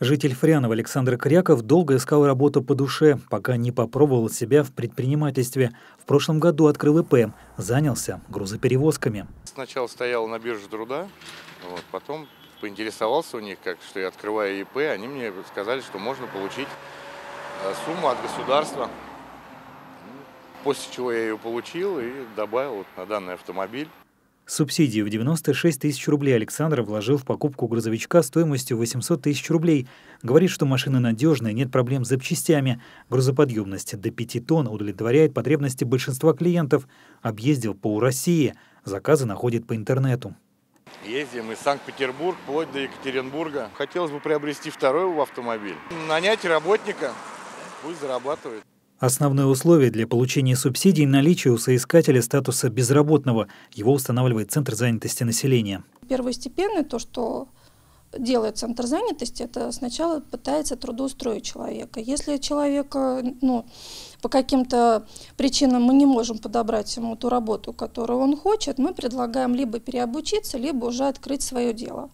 Житель Фрянов Александр Кряков долго искал работу по душе, пока не попробовал себя в предпринимательстве. В прошлом году открыл ИП, занялся грузоперевозками. Сначала стоял на бирже труда, вот, потом поинтересовался у них, как, что я открываю ИП, они мне сказали, что можно получить э, сумму от государства. После чего я ее получил и добавил на данный автомобиль. Субсидию в 96 тысяч рублей Александр вложил в покупку грузовичка стоимостью 800 тысяч рублей. Говорит, что машина надежная, нет проблем с запчастями. Грузоподъемность до 5 тонн удовлетворяет потребности большинства клиентов. Объездил по России, заказы находит по интернету. Ездим из санкт петербург вплоть до Екатеринбурга. Хотелось бы приобрести второй автомобиль. Нанять работника, пусть зарабатывает. Основное условие для получения субсидий – наличие у соискателя статуса безработного. Его устанавливает Центр занятости населения. Первостепенно то, что делает центр занятости, это сначала пытается трудоустроить человека. Если человека ну, по каким-то причинам мы не можем подобрать ему ту работу, которую он хочет, мы предлагаем либо переобучиться, либо уже открыть свое дело.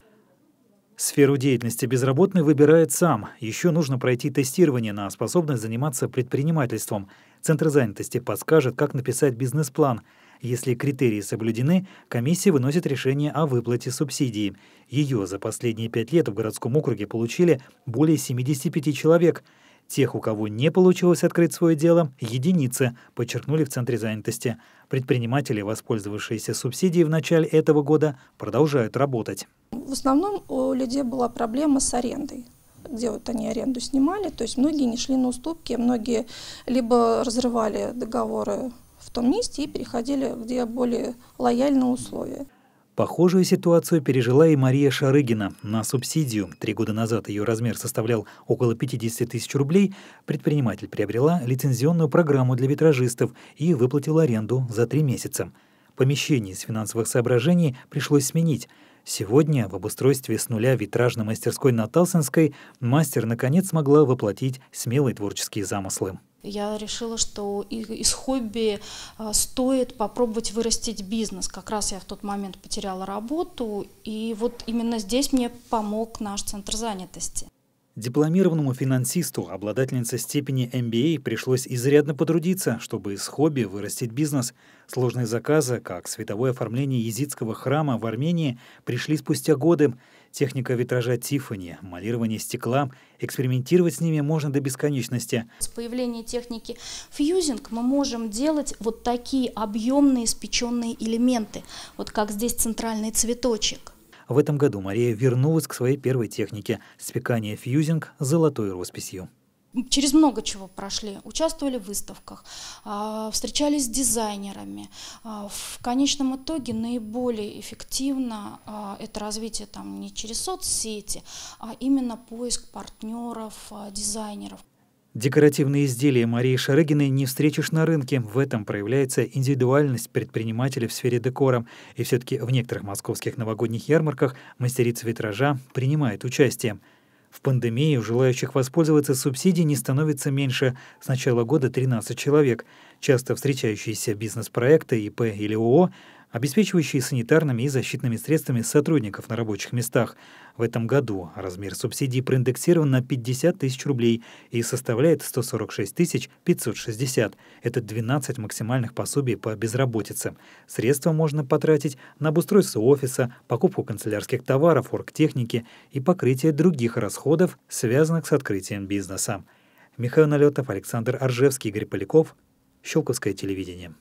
Сферу деятельности безработный выбирает сам. Еще нужно пройти тестирование на способность заниматься предпринимательством. Центр занятости подскажет, как написать бизнес-план. Если критерии соблюдены, комиссия выносит решение о выплате субсидии. Ее за последние пять лет в городском округе получили более 75 человек. Тех, у кого не получилось открыть свое дело, единицы, подчеркнули в Центре занятости. Предприниматели, воспользовавшиеся субсидией в начале этого года, продолжают работать. В основном у людей была проблема с арендой где вот они аренду снимали, то есть многие не шли на уступки, многие либо разрывали договоры в том месте и переходили, где более лояльные условия. Похожую ситуацию пережила и Мария Шарыгина. На субсидию, три года назад ее размер составлял около 50 тысяч рублей, предприниматель приобрела лицензионную программу для витражистов и выплатила аренду за три месяца. Помещение из финансовых соображений пришлось сменить – Сегодня в обустройстве с нуля витражной мастерской на Талсинской мастер наконец смогла воплотить смелые творческие замыслы. Я решила, что из хобби а, стоит попробовать вырастить бизнес. Как раз я в тот момент потеряла работу, и вот именно здесь мне помог наш центр занятости. Дипломированному финансисту, обладательнице степени MBA, пришлось изрядно потрудиться, чтобы из хобби вырастить бизнес. Сложные заказы, как световое оформление езидского храма в Армении, пришли спустя годы. Техника витража Тифани, малирование стекла, экспериментировать с ними можно до бесконечности. С появлением техники фьюзинг мы можем делать вот такие объемные спеченные элементы, вот как здесь центральный цветочек. В этом году Мария вернулась к своей первой технике – спекание фьюзинг золотой росписью через много чего прошли, участвовали в выставках, а, встречались с дизайнерами. А, в конечном итоге наиболее эффективно а, это развитие там не через соцсети, а именно поиск партнеров, дизайнеров. Декоративные изделия Марии Шарыгиной не встретишь на рынке. В этом проявляется индивидуальность предпринимателя в сфере декора. И все-таки в некоторых московских новогодних ярмарках мастерица витража принимает участие. В пандемии у желающих воспользоваться субсидией не становится меньше. С начала года 13 человек часто встречающиеся бизнес-проекты ИП или ООО, обеспечивающие санитарными и защитными средствами сотрудников на рабочих местах. В этом году размер субсидий проиндексирован на 50 тысяч рублей и составляет 146 тысяч 560. Это 12 максимальных пособий по безработице. Средства можно потратить на обустройство офиса, покупку канцелярских товаров, оргтехники и покрытие других расходов, связанных с открытием бизнеса. Михаил Налетов, Александр Аржевский, Игорь Поляков. Щелковское телевидение.